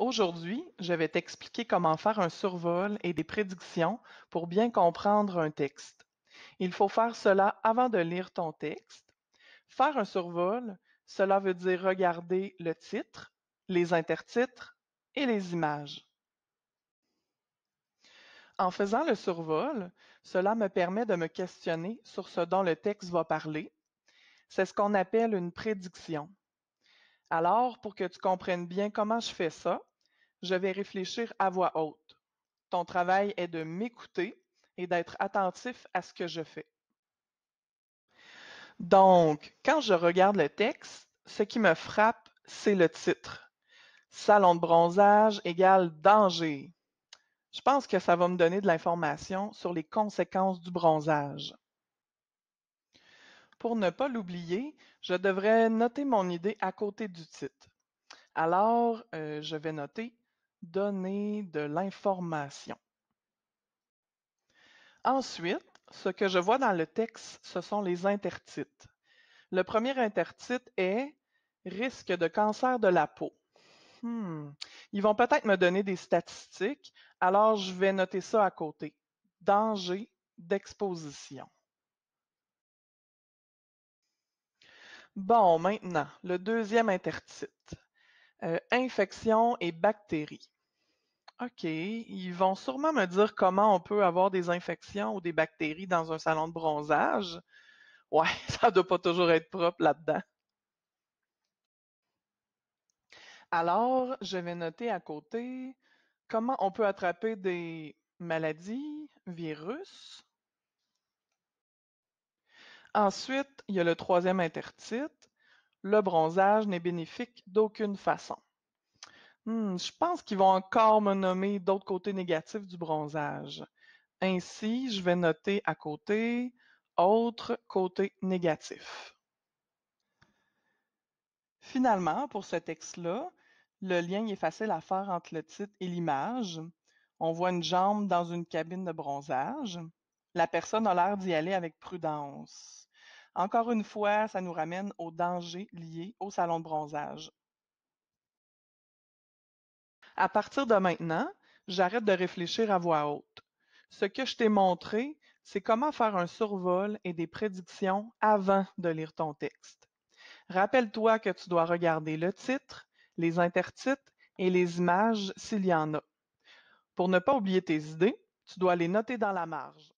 Aujourd'hui, je vais t'expliquer comment faire un survol et des prédictions pour bien comprendre un texte. Il faut faire cela avant de lire ton texte. Faire un survol, cela veut dire regarder le titre, les intertitres et les images. En faisant le survol, cela me permet de me questionner sur ce dont le texte va parler. C'est ce qu'on appelle une prédiction. Alors, pour que tu comprennes bien comment je fais ça, je vais réfléchir à voix haute. Ton travail est de m'écouter et d'être attentif à ce que je fais. Donc, quand je regarde le texte, ce qui me frappe, c'est le titre. Salon de bronzage égale danger. Je pense que ça va me donner de l'information sur les conséquences du bronzage. Pour ne pas l'oublier, je devrais noter mon idée à côté du titre. Alors, euh, je vais noter donner de l'information. Ensuite, ce que je vois dans le texte, ce sont les intertitres. Le premier intertitre est risque de cancer de la peau. Hmm. Ils vont peut-être me donner des statistiques, alors je vais noter ça à côté. Danger d'exposition. Bon, maintenant, le deuxième intertitre. Euh, infection et bactéries. OK. Ils vont sûrement me dire comment on peut avoir des infections ou des bactéries dans un salon de bronzage. Ouais, ça ne doit pas toujours être propre là-dedans. Alors, je vais noter à côté comment on peut attraper des maladies, virus. Ensuite, il y a le troisième intertitre. Le bronzage n'est bénéfique d'aucune façon. Hmm, je pense qu'ils vont encore me nommer d'autres côtés négatifs du bronzage. Ainsi, je vais noter à côté autre côté négatif. Finalement, pour ce texte-là, le lien est facile à faire entre le titre et l'image. On voit une jambe dans une cabine de bronzage. La personne a l'air d'y aller avec prudence. Encore une fois, ça nous ramène au danger lié au salon de bronzage. À partir de maintenant, j'arrête de réfléchir à voix haute. Ce que je t'ai montré, c'est comment faire un survol et des prédictions avant de lire ton texte. Rappelle-toi que tu dois regarder le titre, les intertitres et les images s'il y en a. Pour ne pas oublier tes idées, tu dois les noter dans la marge.